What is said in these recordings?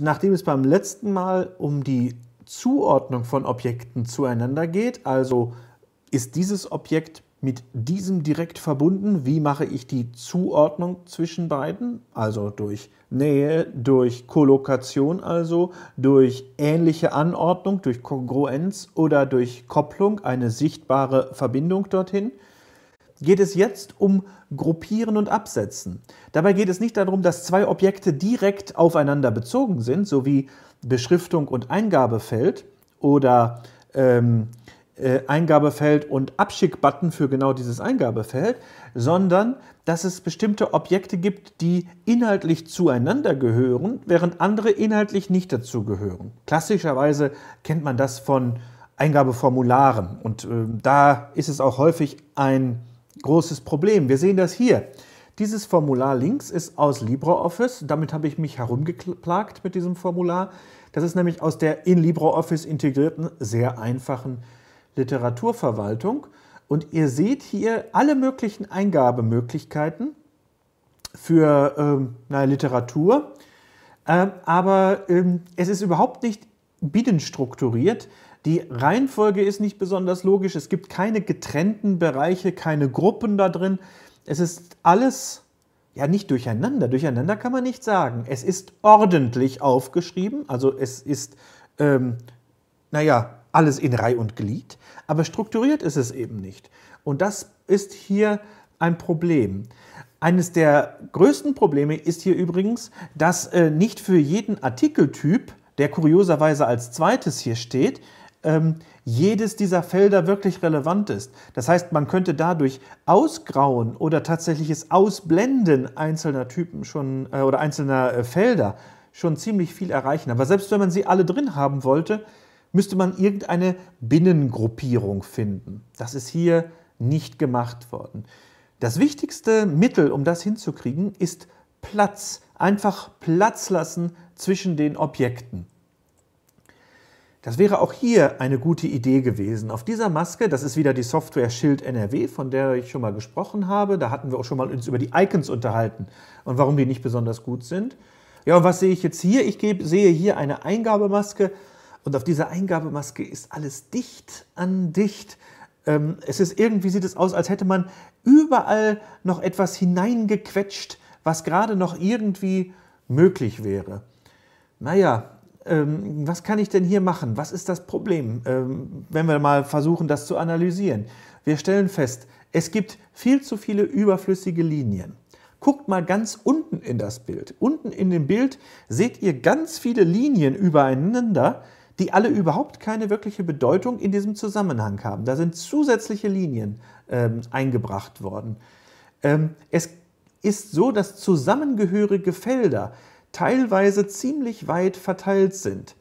nachdem es beim letzten Mal um die Zuordnung von Objekten zueinander geht, also ist dieses Objekt mit diesem direkt verbunden, wie mache ich die Zuordnung zwischen beiden, also durch Nähe, durch Kollokation, also durch ähnliche Anordnung, durch Kongruenz oder durch Kopplung, eine sichtbare Verbindung dorthin geht es jetzt um Gruppieren und Absetzen. Dabei geht es nicht darum, dass zwei Objekte direkt aufeinander bezogen sind, so wie Beschriftung und Eingabefeld oder ähm, äh, Eingabefeld und Abschickbutton für genau dieses Eingabefeld, sondern dass es bestimmte Objekte gibt, die inhaltlich zueinander gehören, während andere inhaltlich nicht dazu gehören. Klassischerweise kennt man das von Eingabeformularen und äh, da ist es auch häufig ein großes Problem. Wir sehen das hier. Dieses Formular links ist aus LibreOffice. Damit habe ich mich herumgeplagt mit diesem Formular. Das ist nämlich aus der in LibreOffice integrierten, sehr einfachen Literaturverwaltung. Und ihr seht hier alle möglichen Eingabemöglichkeiten für ähm, na, Literatur. Ähm, aber ähm, es ist überhaupt nicht binnenstrukturiert. Die Reihenfolge ist nicht besonders logisch. Es gibt keine getrennten Bereiche, keine Gruppen da drin. Es ist alles ja nicht durcheinander. Durcheinander kann man nicht sagen. Es ist ordentlich aufgeschrieben. Also es ist, ähm, naja, alles in Reihe und Glied. Aber strukturiert ist es eben nicht. Und das ist hier ein Problem. Eines der größten Probleme ist hier übrigens, dass äh, nicht für jeden Artikeltyp, der kurioserweise als zweites hier steht, ähm, jedes dieser Felder wirklich relevant ist. Das heißt, man könnte dadurch Ausgrauen oder tatsächliches Ausblenden einzelner Typen schon äh, oder einzelner äh, Felder schon ziemlich viel erreichen. Aber selbst wenn man sie alle drin haben wollte, müsste man irgendeine Binnengruppierung finden. Das ist hier nicht gemacht worden. Das wichtigste Mittel, um das hinzukriegen, ist Platz. Einfach Platz lassen zwischen den Objekten. Das wäre auch hier eine gute Idee gewesen. Auf dieser Maske, das ist wieder die Software Schild NRW, von der ich schon mal gesprochen habe. Da hatten wir auch schon mal uns über die Icons unterhalten und warum die nicht besonders gut sind. Ja, und was sehe ich jetzt hier? Ich gebe, sehe hier eine Eingabemaske und auf dieser Eingabemaske ist alles dicht an dicht. Ähm, es ist irgendwie sieht es aus, als hätte man überall noch etwas hineingequetscht, was gerade noch irgendwie möglich wäre. Naja, ähm, was kann ich denn hier machen? Was ist das Problem? Ähm, wenn wir mal versuchen, das zu analysieren. Wir stellen fest, es gibt viel zu viele überflüssige Linien. Guckt mal ganz unten in das Bild. Unten in dem Bild seht ihr ganz viele Linien übereinander, die alle überhaupt keine wirkliche Bedeutung in diesem Zusammenhang haben. Da sind zusätzliche Linien ähm, eingebracht worden. Ähm, es ist so, dass zusammengehörige Felder teilweise ziemlich weit verteilt sind.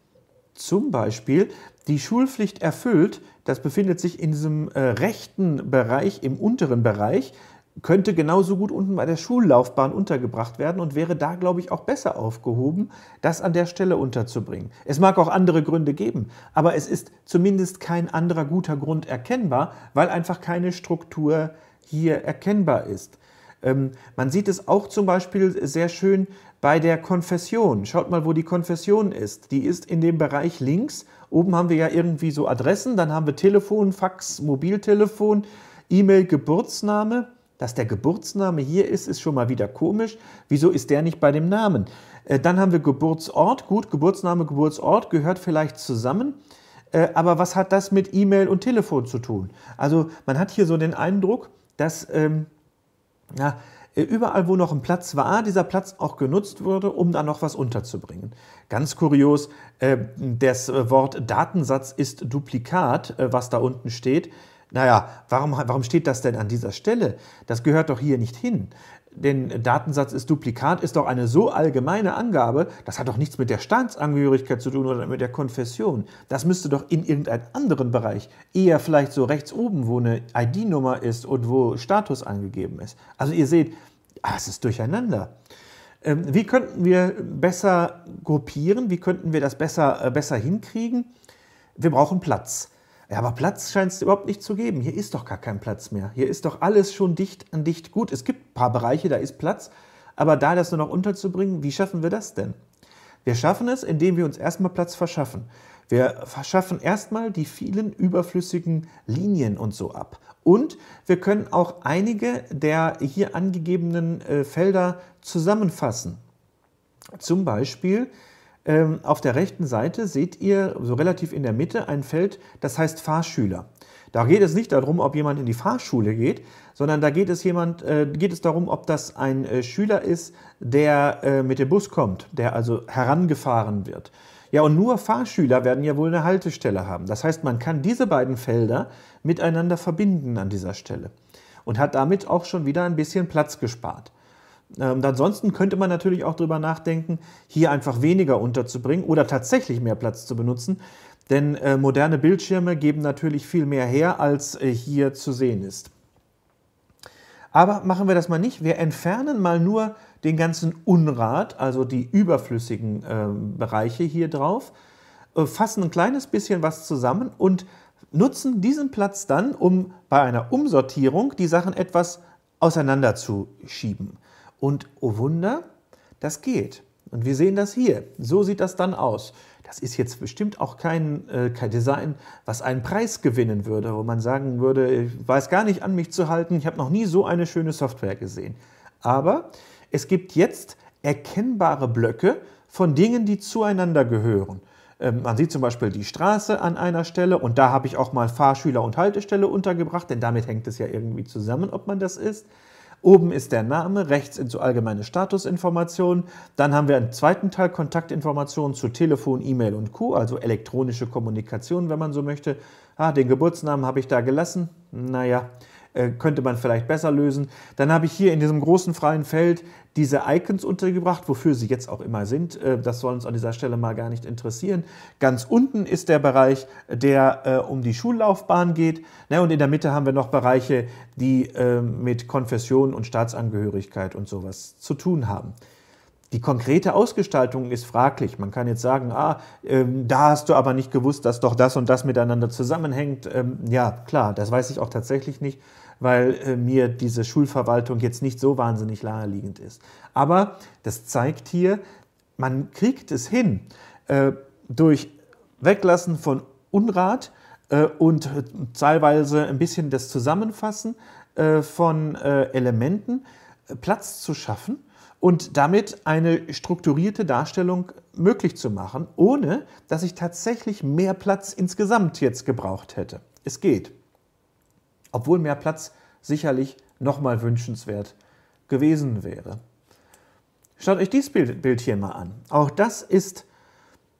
Zum Beispiel die Schulpflicht erfüllt, das befindet sich in diesem äh, rechten Bereich, im unteren Bereich, könnte genauso gut unten bei der Schullaufbahn untergebracht werden und wäre da, glaube ich, auch besser aufgehoben, das an der Stelle unterzubringen. Es mag auch andere Gründe geben, aber es ist zumindest kein anderer guter Grund erkennbar, weil einfach keine Struktur hier erkennbar ist. Ähm, man sieht es auch zum Beispiel sehr schön bei der Konfession. Schaut mal, wo die Konfession ist. Die ist in dem Bereich links. Oben haben wir ja irgendwie so Adressen, dann haben wir Telefon, Fax, Mobiltelefon, E-Mail, Geburtsname. Dass der Geburtsname hier ist, ist schon mal wieder komisch. Wieso ist der nicht bei dem Namen? Äh, dann haben wir Geburtsort. Gut, Geburtsname, Geburtsort gehört vielleicht zusammen. Äh, aber was hat das mit E-Mail und Telefon zu tun? Also man hat hier so den Eindruck, dass ähm, ja, überall, wo noch ein Platz war, dieser Platz auch genutzt wurde, um da noch was unterzubringen. Ganz kurios, äh, das Wort Datensatz ist Duplikat, äh, was da unten steht. Naja, warum, warum steht das denn an dieser Stelle? Das gehört doch hier nicht hin denn Datensatz ist Duplikat, ist doch eine so allgemeine Angabe, das hat doch nichts mit der Staatsangehörigkeit zu tun oder mit der Konfession. Das müsste doch in irgendeinem anderen Bereich, eher vielleicht so rechts oben, wo eine ID-Nummer ist und wo Status angegeben ist. Also ihr seht, ah, es ist durcheinander. Ähm, wie könnten wir besser gruppieren? Wie könnten wir das besser, äh, besser hinkriegen? Wir brauchen Platz. Ja, aber Platz scheint es überhaupt nicht zu geben. Hier ist doch gar kein Platz mehr. Hier ist doch alles schon dicht an dicht gut. Es gibt ein paar Bereiche, da ist Platz, aber da das nur noch unterzubringen, wie schaffen wir das denn? Wir schaffen es, indem wir uns erstmal Platz verschaffen. Wir verschaffen erstmal die vielen überflüssigen Linien und so ab. Und wir können auch einige der hier angegebenen äh, Felder zusammenfassen. Zum Beispiel ähm, auf der rechten Seite seht ihr so relativ in der Mitte ein Feld, das heißt Fahrschüler. Da geht es nicht darum, ob jemand in die Fahrschule geht, sondern da geht es, jemand, äh, geht es darum, ob das ein äh, Schüler ist, der äh, mit dem Bus kommt, der also herangefahren wird. Ja, und nur Fahrschüler werden ja wohl eine Haltestelle haben. Das heißt, man kann diese beiden Felder miteinander verbinden an dieser Stelle und hat damit auch schon wieder ein bisschen Platz gespart. Ähm, ansonsten könnte man natürlich auch darüber nachdenken, hier einfach weniger unterzubringen oder tatsächlich mehr Platz zu benutzen. Denn äh, moderne Bildschirme geben natürlich viel mehr her, als äh, hier zu sehen ist. Aber machen wir das mal nicht. Wir entfernen mal nur den ganzen Unrat, also die überflüssigen äh, Bereiche hier drauf, äh, fassen ein kleines bisschen was zusammen und nutzen diesen Platz dann, um bei einer Umsortierung die Sachen etwas auseinanderzuschieben. Und oh Wunder, das geht. Und wir sehen das hier. So sieht das dann aus. Das ist jetzt bestimmt auch kein, äh, kein Design, was einen Preis gewinnen würde, wo man sagen würde, ich weiß gar nicht an mich zu halten, ich habe noch nie so eine schöne Software gesehen. Aber es gibt jetzt erkennbare Blöcke von Dingen, die zueinander gehören. Ähm, man sieht zum Beispiel die Straße an einer Stelle und da habe ich auch mal Fahrschüler und Haltestelle untergebracht, denn damit hängt es ja irgendwie zusammen, ob man das ist. Oben ist der Name, rechts sind so allgemeine Statusinformationen. Dann haben wir einen zweiten Teil Kontaktinformationen zu Telefon, E-Mail und Co., also elektronische Kommunikation, wenn man so möchte. Ah, den Geburtsnamen habe ich da gelassen. Naja, äh, könnte man vielleicht besser lösen. Dann habe ich hier in diesem großen freien Feld diese Icons untergebracht, wofür sie jetzt auch immer sind. Äh, das soll uns an dieser Stelle mal gar nicht interessieren. Ganz unten ist der Bereich, der äh, um die Schullaufbahn geht. und in der Mitte haben wir noch Bereiche, die mit Konfession und Staatsangehörigkeit und sowas zu tun haben. Die konkrete Ausgestaltung ist fraglich. Man kann jetzt sagen, ah, ähm, da hast du aber nicht gewusst, dass doch das und das miteinander zusammenhängt. Ähm, ja, klar, das weiß ich auch tatsächlich nicht weil äh, mir diese Schulverwaltung jetzt nicht so wahnsinnig naheliegend ist. Aber das zeigt hier, man kriegt es hin, äh, durch Weglassen von Unrat äh, und äh, teilweise ein bisschen das Zusammenfassen äh, von äh, Elementen Platz zu schaffen und damit eine strukturierte Darstellung möglich zu machen, ohne dass ich tatsächlich mehr Platz insgesamt jetzt gebraucht hätte. Es geht obwohl mehr Platz sicherlich nochmal wünschenswert gewesen wäre. Schaut euch dieses Bild hier mal an. Auch das ist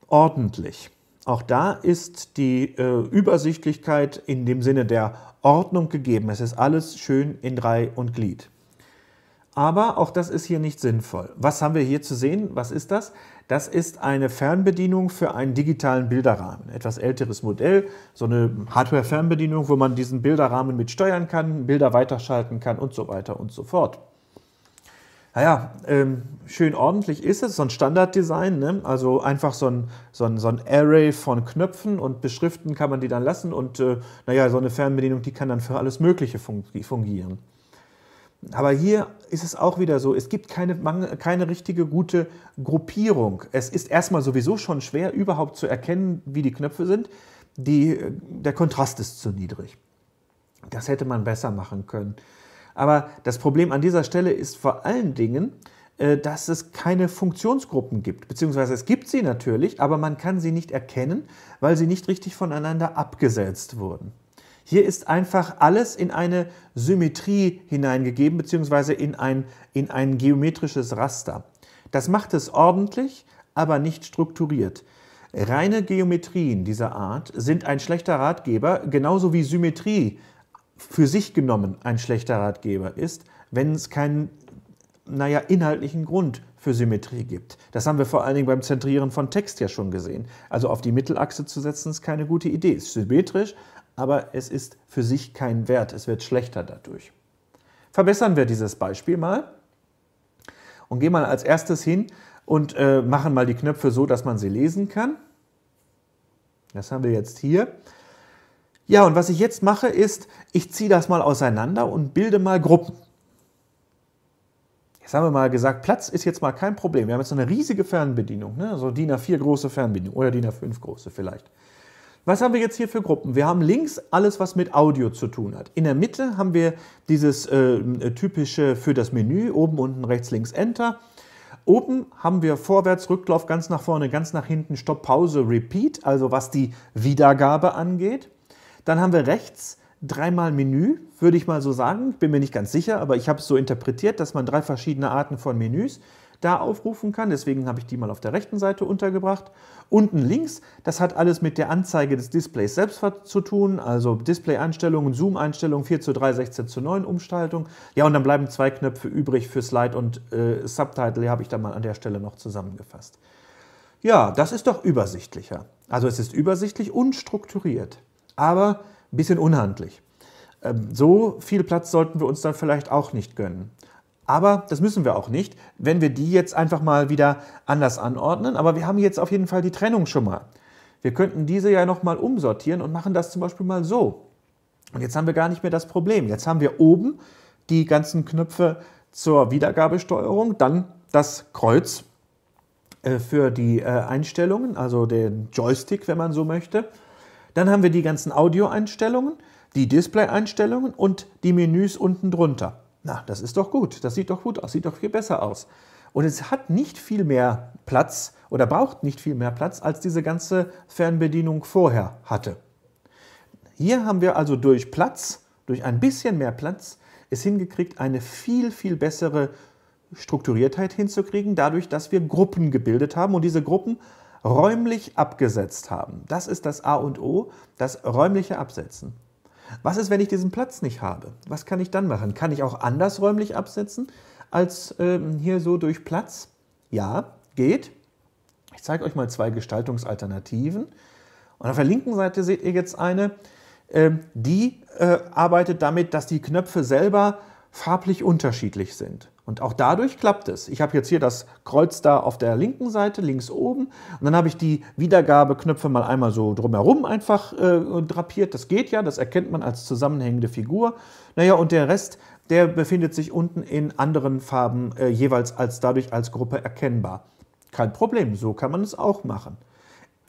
ordentlich. Auch da ist die äh, Übersichtlichkeit in dem Sinne der Ordnung gegeben. Es ist alles schön in Reihe und Glied. Aber auch das ist hier nicht sinnvoll. Was haben wir hier zu sehen? Was ist das? Das ist eine Fernbedienung für einen digitalen Bilderrahmen. Etwas älteres Modell, so eine Hardware-Fernbedienung, wo man diesen Bilderrahmen mit steuern kann, Bilder weiterschalten kann und so weiter und so fort. Naja, ähm, schön ordentlich ist es, so ein Standarddesign, ne? also einfach so ein, so, ein, so ein Array von Knöpfen und beschriften kann man die dann lassen und äh, naja, so eine Fernbedienung, die kann dann für alles Mögliche fungieren. Aber hier ist es auch wieder so, es gibt keine, keine richtige gute Gruppierung. Es ist erstmal sowieso schon schwer, überhaupt zu erkennen, wie die Knöpfe sind. Die, äh, der Kontrast ist zu niedrig. Das hätte man besser machen können. Aber das Problem an dieser Stelle ist vor allen Dingen, äh, dass es keine Funktionsgruppen gibt, beziehungsweise es gibt sie natürlich, aber man kann sie nicht erkennen, weil sie nicht richtig voneinander abgesetzt wurden. Hier ist einfach alles in eine Symmetrie hineingegeben, beziehungsweise in ein, in ein geometrisches Raster. Das macht es ordentlich, aber nicht strukturiert. Reine Geometrien dieser Art sind ein schlechter Ratgeber, genauso wie Symmetrie für sich genommen ein schlechter Ratgeber ist, wenn es keinen, naja, inhaltlichen Grund für Symmetrie gibt. Das haben wir vor allen Dingen beim Zentrieren von Text ja schon gesehen. Also auf die Mittelachse zu setzen ist keine gute Idee. Ist symmetrisch, aber es ist für sich kein Wert, es wird schlechter dadurch. Verbessern wir dieses Beispiel mal und gehen mal als erstes hin und äh, machen mal die Knöpfe so, dass man sie lesen kann. Das haben wir jetzt hier. Ja, und was ich jetzt mache, ist, ich ziehe das mal auseinander und bilde mal Gruppen. Jetzt haben wir mal gesagt, Platz ist jetzt mal kein Problem. Wir haben jetzt so eine riesige Fernbedienung, ne? so DIN A4 große Fernbedienung oder DIN A5 große vielleicht. Was haben wir jetzt hier für Gruppen? Wir haben links alles, was mit Audio zu tun hat. In der Mitte haben wir dieses ähm, äh, typische für das Menü, oben, unten, rechts, links, Enter. Oben haben wir Vorwärts, Rücklauf, ganz nach vorne, ganz nach hinten, Stopp, Pause, Repeat, also was die Wiedergabe angeht. Dann haben wir rechts dreimal Menü, würde ich mal so sagen. Ich bin mir nicht ganz sicher, aber ich habe es so interpretiert, dass man drei verschiedene Arten von Menüs da aufrufen kann. Deswegen habe ich die mal auf der rechten Seite untergebracht. Unten links, das hat alles mit der Anzeige des Displays selbst zu tun, also Display-Einstellungen, Zoom-Einstellungen, 4 zu 3, 16 zu 9 Umstaltung. Ja, und dann bleiben zwei Knöpfe übrig für Slide und äh, Subtitle, habe ich da mal an der Stelle noch zusammengefasst. Ja, das ist doch übersichtlicher. Also es ist übersichtlich und strukturiert, aber ein bisschen unhandlich. Ähm, so viel Platz sollten wir uns dann vielleicht auch nicht gönnen. Aber das müssen wir auch nicht, wenn wir die jetzt einfach mal wieder anders anordnen. Aber wir haben jetzt auf jeden Fall die Trennung schon mal. Wir könnten diese ja nochmal umsortieren und machen das zum Beispiel mal so. Und jetzt haben wir gar nicht mehr das Problem. Jetzt haben wir oben die ganzen Knöpfe zur Wiedergabesteuerung, dann das Kreuz äh, für die äh, Einstellungen, also den Joystick, wenn man so möchte. Dann haben wir die ganzen Audioeinstellungen, die Display-Einstellungen und die Menüs unten drunter. Na, das ist doch gut, das sieht doch gut aus, sieht doch viel besser aus. Und es hat nicht viel mehr Platz oder braucht nicht viel mehr Platz, als diese ganze Fernbedienung vorher hatte. Hier haben wir also durch Platz, durch ein bisschen mehr Platz, es hingekriegt, eine viel, viel bessere Strukturiertheit hinzukriegen, dadurch, dass wir Gruppen gebildet haben und diese Gruppen räumlich abgesetzt haben. Das ist das A und O, das räumliche Absetzen. Was ist, wenn ich diesen Platz nicht habe? Was kann ich dann machen? Kann ich auch anders räumlich absetzen als ähm, hier so durch Platz? Ja, geht. Ich zeige euch mal zwei Gestaltungsalternativen. Und auf der linken Seite seht ihr jetzt eine, ähm, die äh, arbeitet damit, dass die Knöpfe selber farblich unterschiedlich sind. Und auch dadurch klappt es. Ich habe jetzt hier das Kreuz da auf der linken Seite, links oben. Und dann habe ich die Wiedergabeknöpfe mal einmal so drumherum einfach äh, drapiert. Das geht ja, das erkennt man als zusammenhängende Figur. Naja, und der Rest, der befindet sich unten in anderen Farben äh, jeweils als dadurch als Gruppe erkennbar. Kein Problem, so kann man es auch machen.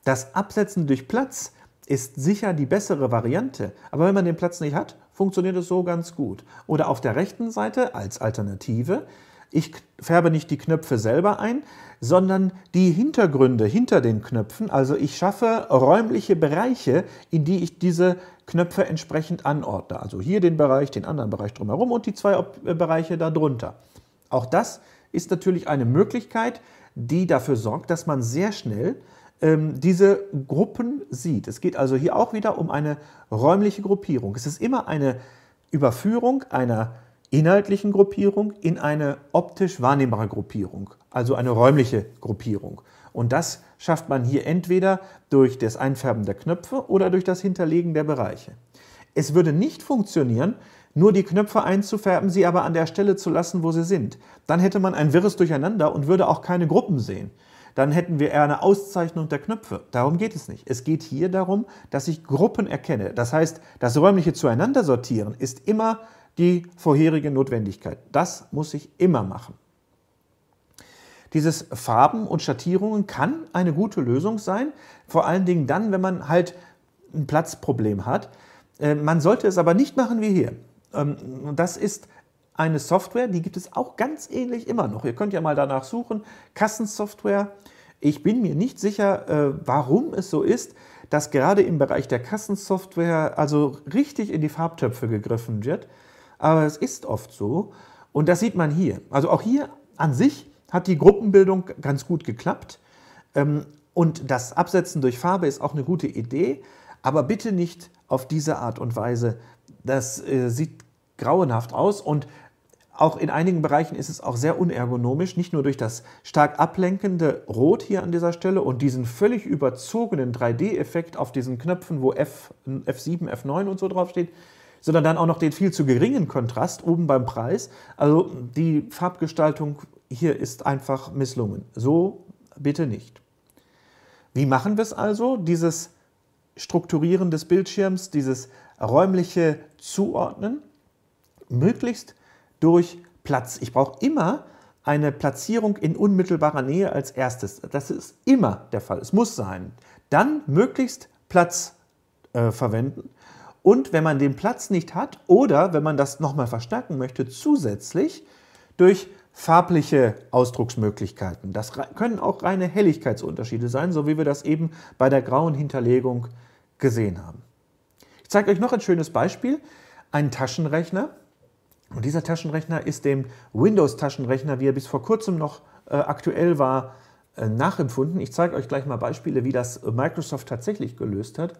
Das Absetzen durch Platz ist sicher die bessere Variante. Aber wenn man den Platz nicht hat, funktioniert es so ganz gut. Oder auf der rechten Seite als Alternative, ich färbe nicht die Knöpfe selber ein, sondern die Hintergründe hinter den Knöpfen. Also ich schaffe räumliche Bereiche, in die ich diese Knöpfe entsprechend anordne. Also hier den Bereich, den anderen Bereich drumherum und die zwei äh, Bereiche darunter. Auch das ist natürlich eine Möglichkeit, die dafür sorgt, dass man sehr schnell ähm, diese Gruppen sieht. Es geht also hier auch wieder um eine räumliche Gruppierung. Es ist immer eine Überführung einer inhaltlichen Gruppierung in eine optisch wahrnehmbare Gruppierung, also eine räumliche Gruppierung. Und das schafft man hier entweder durch das Einfärben der Knöpfe oder durch das Hinterlegen der Bereiche. Es würde nicht funktionieren, nur die Knöpfe einzufärben, sie aber an der Stelle zu lassen, wo sie sind. Dann hätte man ein wirres Durcheinander und würde auch keine Gruppen sehen dann hätten wir eher eine Auszeichnung der Knöpfe. Darum geht es nicht. Es geht hier darum, dass ich Gruppen erkenne. Das heißt, das räumliche Zueinander sortieren ist immer die vorherige Notwendigkeit. Das muss ich immer machen. Dieses Farben und Schattierungen kann eine gute Lösung sein, vor allen Dingen dann, wenn man halt ein Platzproblem hat. Äh, man sollte es aber nicht machen wie hier. Ähm, das ist eine Software, die gibt es auch ganz ähnlich immer noch. Ihr könnt ja mal danach suchen, Kassensoftware. Ich bin mir nicht sicher, äh, warum es so ist, dass gerade im Bereich der Kassensoftware also richtig in die Farbtöpfe gegriffen wird. Aber es ist oft so. Und das sieht man hier. Also auch hier an sich hat die Gruppenbildung ganz gut geklappt. Ähm, und das Absetzen durch Farbe ist auch eine gute Idee. Aber bitte nicht auf diese Art und Weise. Das äh, sieht grauenhaft aus. Und auch in einigen Bereichen ist es auch sehr unergonomisch, nicht nur durch das stark ablenkende Rot hier an dieser Stelle und diesen völlig überzogenen 3D-Effekt auf diesen Knöpfen, wo F, F7, F9 und so draufsteht, sondern dann auch noch den viel zu geringen Kontrast oben beim Preis. Also die Farbgestaltung hier ist einfach misslungen. So bitte nicht. Wie machen wir es also? Dieses Strukturieren des Bildschirms, dieses räumliche Zuordnen, möglichst durch Platz. Ich brauche immer eine Platzierung in unmittelbarer Nähe als erstes. Das ist immer der Fall. Es muss sein. Dann möglichst Platz äh, verwenden. Und wenn man den Platz nicht hat oder wenn man das nochmal verstärken möchte, zusätzlich durch farbliche Ausdrucksmöglichkeiten. Das können auch reine Helligkeitsunterschiede sein, so wie wir das eben bei der grauen Hinterlegung gesehen haben. Ich zeige euch noch ein schönes Beispiel. Ein Taschenrechner und dieser Taschenrechner ist dem Windows-Taschenrechner, wie er bis vor kurzem noch äh, aktuell war, äh, nachempfunden. Ich zeige euch gleich mal Beispiele, wie das äh, Microsoft tatsächlich gelöst hat.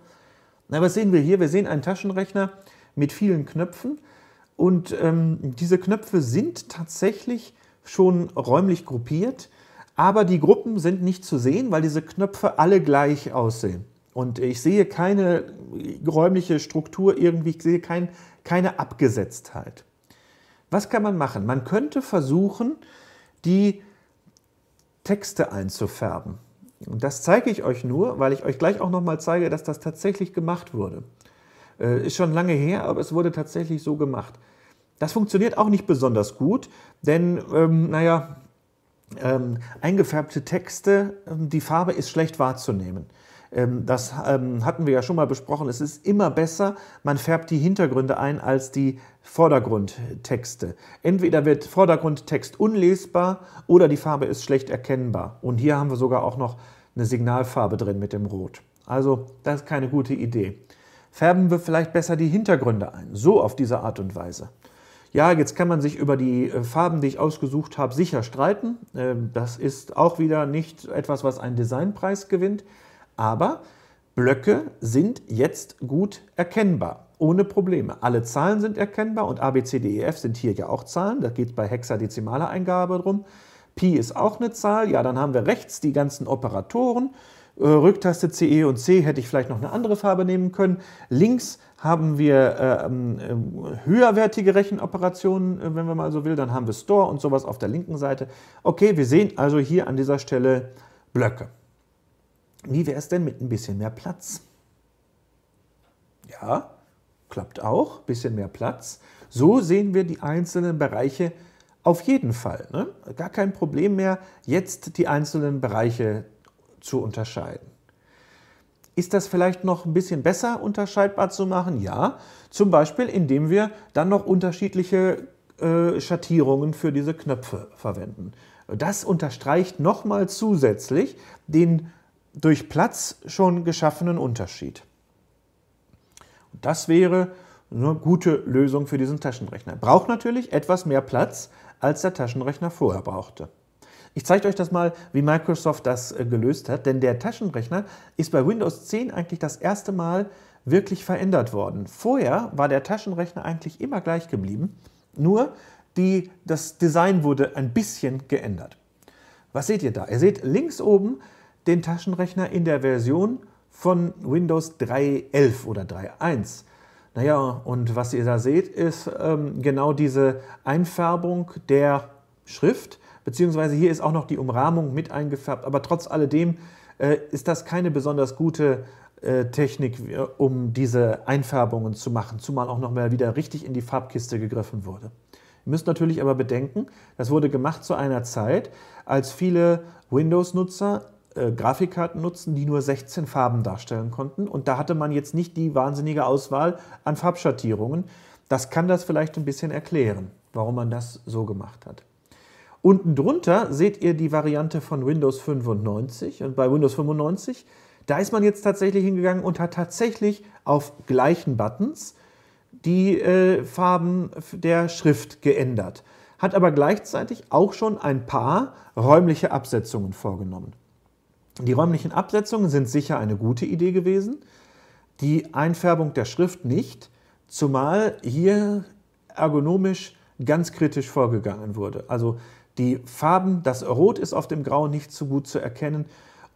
Na, was sehen wir hier? Wir sehen einen Taschenrechner mit vielen Knöpfen und ähm, diese Knöpfe sind tatsächlich schon räumlich gruppiert, aber die Gruppen sind nicht zu sehen, weil diese Knöpfe alle gleich aussehen. Und ich sehe keine äh, räumliche Struktur irgendwie, ich sehe kein, keine Abgesetztheit. Was kann man machen? Man könnte versuchen, die Texte einzufärben. Und das zeige ich euch nur, weil ich euch gleich auch nochmal zeige, dass das tatsächlich gemacht wurde. Äh, ist schon lange her, aber es wurde tatsächlich so gemacht. Das funktioniert auch nicht besonders gut, denn, ähm, naja, ähm, eingefärbte Texte, ähm, die Farbe ist schlecht wahrzunehmen. Ähm, das ähm, hatten wir ja schon mal besprochen. Es ist immer besser, man färbt die Hintergründe ein als die Vordergrundtexte. Entweder wird Vordergrundtext unlesbar oder die Farbe ist schlecht erkennbar. Und hier haben wir sogar auch noch eine Signalfarbe drin mit dem Rot. Also das ist keine gute Idee. Färben wir vielleicht besser die Hintergründe ein, so auf diese Art und Weise. Ja, jetzt kann man sich über die äh, Farben, die ich ausgesucht habe, sicher streiten. Ähm, das ist auch wieder nicht etwas, was einen Designpreis gewinnt. Aber Blöcke sind jetzt gut erkennbar, ohne Probleme. Alle Zahlen sind erkennbar und A, B, C, D, E, F sind hier ja auch Zahlen. Da geht es bei hexadezimaler Eingabe drum. Pi ist auch eine Zahl. Ja, dann haben wir rechts die ganzen Operatoren. Äh, Rücktaste CE und C hätte ich vielleicht noch eine andere Farbe nehmen können. Links haben wir äh, ähm, äh, höherwertige Rechenoperationen, wenn man mal so will. Dann haben wir Store und sowas auf der linken Seite. Okay, wir sehen also hier an dieser Stelle Blöcke. Wie wäre es denn mit ein bisschen mehr Platz? Ja, klappt auch, bisschen mehr Platz. So sehen wir die einzelnen Bereiche auf jeden Fall. Ne? Gar kein Problem mehr, jetzt die einzelnen Bereiche zu unterscheiden. Ist das vielleicht noch ein bisschen besser unterscheidbar zu machen? Ja, zum Beispiel indem wir dann noch unterschiedliche äh, Schattierungen für diese Knöpfe verwenden. Das unterstreicht nochmal zusätzlich den durch Platz schon geschaffenen Unterschied. Und das wäre eine gute Lösung für diesen Taschenrechner. Braucht natürlich etwas mehr Platz, als der Taschenrechner vorher brauchte. Ich zeige euch das mal, wie Microsoft das äh, gelöst hat, denn der Taschenrechner ist bei Windows 10 eigentlich das erste Mal wirklich verändert worden. Vorher war der Taschenrechner eigentlich immer gleich geblieben, nur die, das Design wurde ein bisschen geändert. Was seht ihr da? Ihr seht links oben den Taschenrechner in der Version von Windows 3.11 oder 3.1. Naja, und was ihr da seht, ist ähm, genau diese Einfärbung der Schrift, beziehungsweise hier ist auch noch die Umrahmung mit eingefärbt, aber trotz alledem äh, ist das keine besonders gute äh, Technik, äh, um diese Einfärbungen zu machen, zumal auch noch mal wieder richtig in die Farbkiste gegriffen wurde. Ihr müsst natürlich aber bedenken, das wurde gemacht zu einer Zeit, als viele Windows-Nutzer äh, Grafikkarten nutzen, die nur 16 Farben darstellen konnten. Und da hatte man jetzt nicht die wahnsinnige Auswahl an Farbschattierungen. Das kann das vielleicht ein bisschen erklären, warum man das so gemacht hat. Unten drunter seht ihr die Variante von Windows 95 und bei Windows 95, da ist man jetzt tatsächlich hingegangen und hat tatsächlich auf gleichen Buttons die äh, Farben der Schrift geändert, hat aber gleichzeitig auch schon ein paar räumliche Absetzungen vorgenommen. Die räumlichen Absetzungen sind sicher eine gute Idee gewesen, die Einfärbung der Schrift nicht, zumal hier ergonomisch ganz kritisch vorgegangen wurde. Also die Farben, das Rot ist auf dem Grau nicht so gut zu erkennen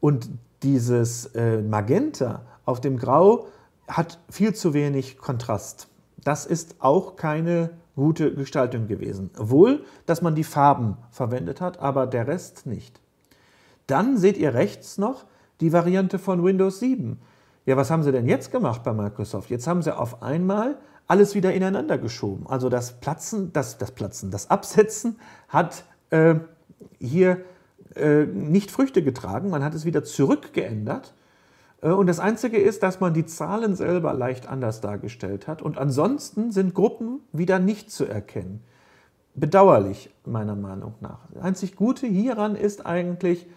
und dieses äh, Magenta auf dem Grau hat viel zu wenig Kontrast. Das ist auch keine gute Gestaltung gewesen. Wohl, dass man die Farben verwendet hat, aber der Rest nicht. Dann seht ihr rechts noch die Variante von Windows 7. Ja, was haben sie denn jetzt gemacht bei Microsoft? Jetzt haben sie auf einmal alles wieder ineinander geschoben. Also das Platzen, das, das Platzen, das Absetzen hat äh, hier äh, nicht Früchte getragen. Man hat es wieder zurückgeändert. Äh, und das Einzige ist, dass man die Zahlen selber leicht anders dargestellt hat. Und ansonsten sind Gruppen wieder nicht zu erkennen. Bedauerlich, meiner Meinung nach. Das einzig Gute hieran ist eigentlich,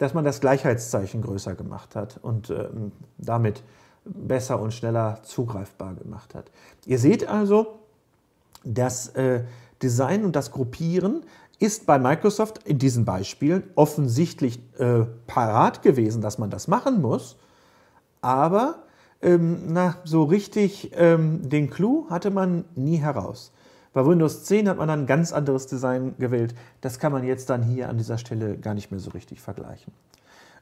dass man das Gleichheitszeichen größer gemacht hat und ähm, damit besser und schneller zugreifbar gemacht hat. Ihr seht also, das äh, Design und das Gruppieren ist bei Microsoft in diesen Beispielen offensichtlich äh, parat gewesen, dass man das machen muss, aber ähm, na, so richtig ähm, den Clou hatte man nie heraus. Bei Windows 10 hat man dann ein ganz anderes Design gewählt. Das kann man jetzt dann hier an dieser Stelle gar nicht mehr so richtig vergleichen.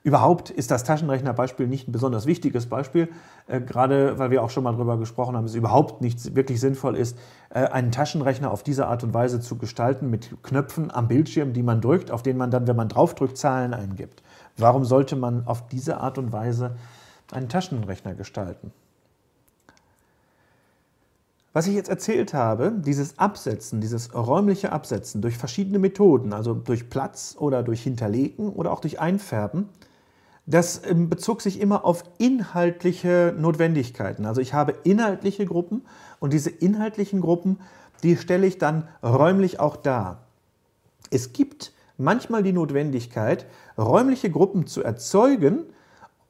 Überhaupt ist das Taschenrechnerbeispiel nicht ein besonders wichtiges Beispiel, äh, gerade weil wir auch schon mal darüber gesprochen haben, dass es überhaupt nicht wirklich sinnvoll ist, äh, einen Taschenrechner auf diese Art und Weise zu gestalten mit Knöpfen am Bildschirm, die man drückt, auf denen man dann, wenn man draufdrückt, Zahlen eingibt. Warum sollte man auf diese Art und Weise einen Taschenrechner gestalten? Was ich jetzt erzählt habe, dieses Absetzen, dieses räumliche Absetzen durch verschiedene Methoden, also durch Platz oder durch Hinterlegen oder auch durch Einfärben, das ähm, bezog sich immer auf inhaltliche Notwendigkeiten. Also ich habe inhaltliche Gruppen und diese inhaltlichen Gruppen, die stelle ich dann räumlich auch dar. Es gibt manchmal die Notwendigkeit, räumliche Gruppen zu erzeugen,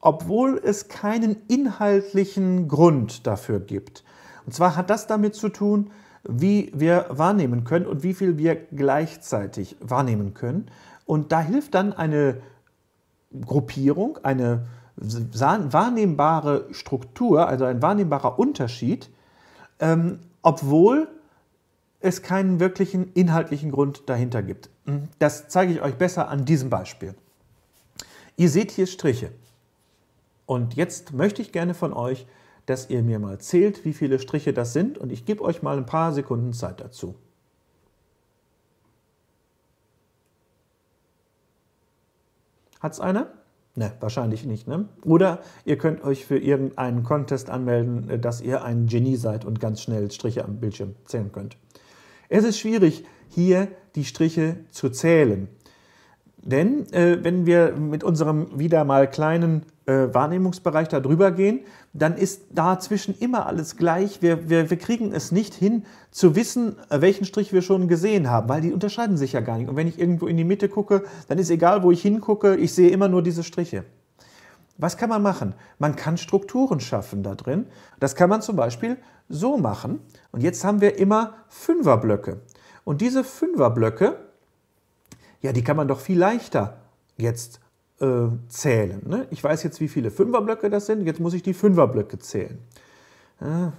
obwohl es keinen inhaltlichen Grund dafür gibt. Und zwar hat das damit zu tun, wie wir wahrnehmen können und wie viel wir gleichzeitig wahrnehmen können. Und da hilft dann eine Gruppierung, eine wahrnehmbare Struktur, also ein wahrnehmbarer Unterschied, ähm, obwohl es keinen wirklichen inhaltlichen Grund dahinter gibt. Mhm. Das zeige ich euch besser an diesem Beispiel. Ihr seht hier Striche. Und jetzt möchte ich gerne von euch dass ihr mir mal zählt, wie viele Striche das sind und ich gebe euch mal ein paar Sekunden Zeit dazu. Hat es einer? Ne, wahrscheinlich nicht. Ne? Oder ihr könnt euch für irgendeinen Contest anmelden, äh, dass ihr ein Genie seid und ganz schnell Striche am Bildschirm zählen könnt. Es ist schwierig, hier die Striche zu zählen. Denn äh, wenn wir mit unserem wieder mal kleinen äh, Wahrnehmungsbereich darüber gehen, dann ist dazwischen immer alles gleich. Wir, wir, wir kriegen es nicht hin, zu wissen, äh, welchen Strich wir schon gesehen haben, weil die unterscheiden sich ja gar nicht. Und wenn ich irgendwo in die Mitte gucke, dann ist egal, wo ich hingucke, ich sehe immer nur diese Striche. Was kann man machen? Man kann Strukturen schaffen da drin. Das kann man zum Beispiel so machen. Und jetzt haben wir immer Fünferblöcke. Und diese Fünferblöcke, ja, die kann man doch viel leichter jetzt äh, zählen. Ne? Ich weiß jetzt, wie viele Fünferblöcke das sind, jetzt muss ich die Fünferblöcke zählen. Ja, äh,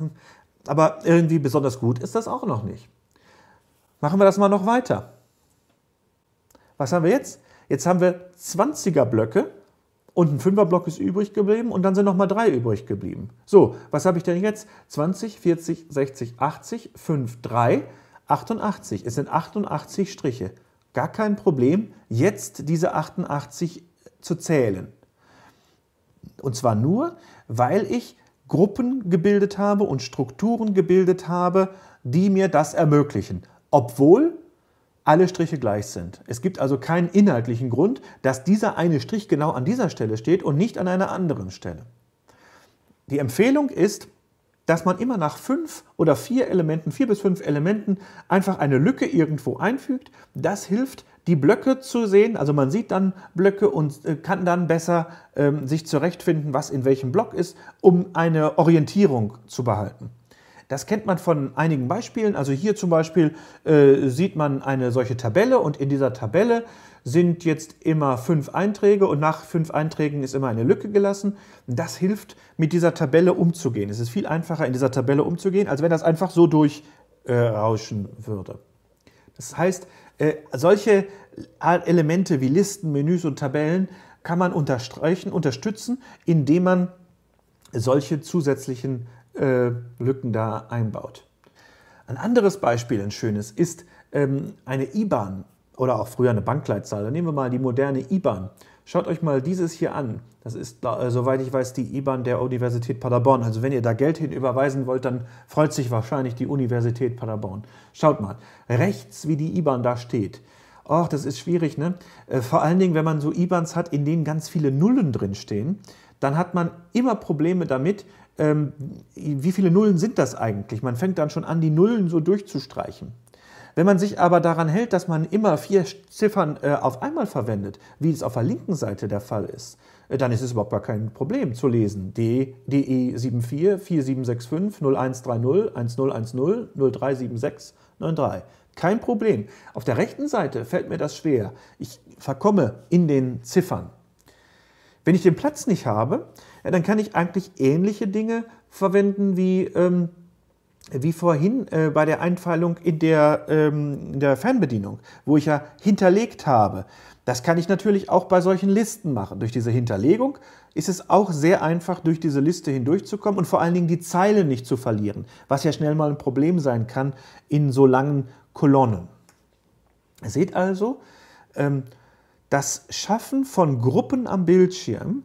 aber irgendwie besonders gut ist das auch noch nicht. Machen wir das mal noch weiter. Was haben wir jetzt? Jetzt haben wir 20er Blöcke und ein Fünferblock ist übrig geblieben und dann sind nochmal drei übrig geblieben. So, was habe ich denn jetzt? 20, 40, 60, 80, 5, 3, 88. Es sind 88 Striche. Gar kein Problem, jetzt diese 88 zu zählen. Und zwar nur, weil ich Gruppen gebildet habe und Strukturen gebildet habe, die mir das ermöglichen, obwohl alle Striche gleich sind. Es gibt also keinen inhaltlichen Grund, dass dieser eine Strich genau an dieser Stelle steht und nicht an einer anderen Stelle. Die Empfehlung ist, dass man immer nach fünf oder vier Elementen, vier bis fünf Elementen, einfach eine Lücke irgendwo einfügt. Das hilft, die Blöcke zu sehen. Also man sieht dann Blöcke und äh, kann dann besser ähm, sich zurechtfinden, was in welchem Block ist, um eine Orientierung zu behalten. Das kennt man von einigen Beispielen. Also hier zum Beispiel äh, sieht man eine solche Tabelle und in dieser Tabelle sind jetzt immer fünf Einträge und nach fünf Einträgen ist immer eine Lücke gelassen. Das hilft, mit dieser Tabelle umzugehen. Es ist viel einfacher, in dieser Tabelle umzugehen, als wenn das einfach so durchrauschen äh, würde. Das heißt, äh, solche Elemente wie Listen, Menüs und Tabellen kann man unterstreichen, unterstützen, indem man solche zusätzlichen äh, Lücken da einbaut. Ein anderes Beispiel, ein schönes, ist ähm, eine IBAN oder auch früher eine Bankleitzahl. Dann nehmen wir mal die moderne IBAN. Schaut euch mal dieses hier an. Das ist, äh, soweit ich weiß, die IBAN der Universität Paderborn. Also wenn ihr da Geld hin überweisen wollt, dann freut sich wahrscheinlich die Universität Paderborn. Schaut mal, rechts, wie die IBAN da steht. Och, das ist schwierig, ne? Äh, vor allen Dingen, wenn man so IBANs hat, in denen ganz viele Nullen drinstehen, dann hat man immer Probleme damit, ähm, wie viele Nullen sind das eigentlich? Man fängt dann schon an, die Nullen so durchzustreichen. Wenn man sich aber daran hält, dass man immer vier Ziffern äh, auf einmal verwendet, wie es auf der linken Seite der Fall ist, äh, dann ist es überhaupt gar kein Problem zu lesen. DE DE 74 4765 0130 1010 0376 93. Kein Problem. Auf der rechten Seite fällt mir das schwer. Ich verkomme in den Ziffern. Wenn ich den Platz nicht habe, dann kann ich eigentlich ähnliche Dinge verwenden wie ähm, wie vorhin äh, bei der Einteilung in der, ähm, in der Fernbedienung, wo ich ja hinterlegt habe. Das kann ich natürlich auch bei solchen Listen machen. Durch diese Hinterlegung ist es auch sehr einfach, durch diese Liste hindurchzukommen und vor allen Dingen die Zeile nicht zu verlieren, was ja schnell mal ein Problem sein kann in so langen Kolonnen. Ihr seht also, ähm, das Schaffen von Gruppen am Bildschirm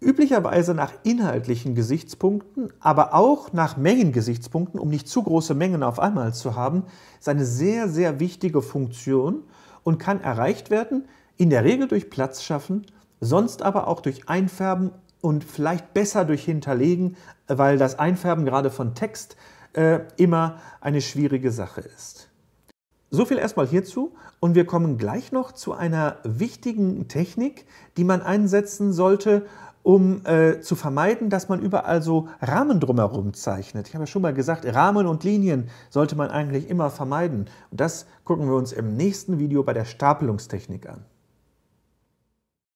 üblicherweise nach inhaltlichen Gesichtspunkten, aber auch nach Mengengesichtspunkten, um nicht zu große Mengen auf einmal zu haben, ist eine sehr, sehr wichtige Funktion und kann erreicht werden, in der Regel durch Platz schaffen, sonst aber auch durch Einfärben und vielleicht besser durch Hinterlegen, weil das Einfärben gerade von Text äh, immer eine schwierige Sache ist. So viel erstmal hierzu und wir kommen gleich noch zu einer wichtigen Technik, die man einsetzen sollte, um äh, zu vermeiden, dass man überall so Rahmen drumherum zeichnet. Ich habe ja schon mal gesagt, Rahmen und Linien sollte man eigentlich immer vermeiden. Und das gucken wir uns im nächsten Video bei der Stapelungstechnik an.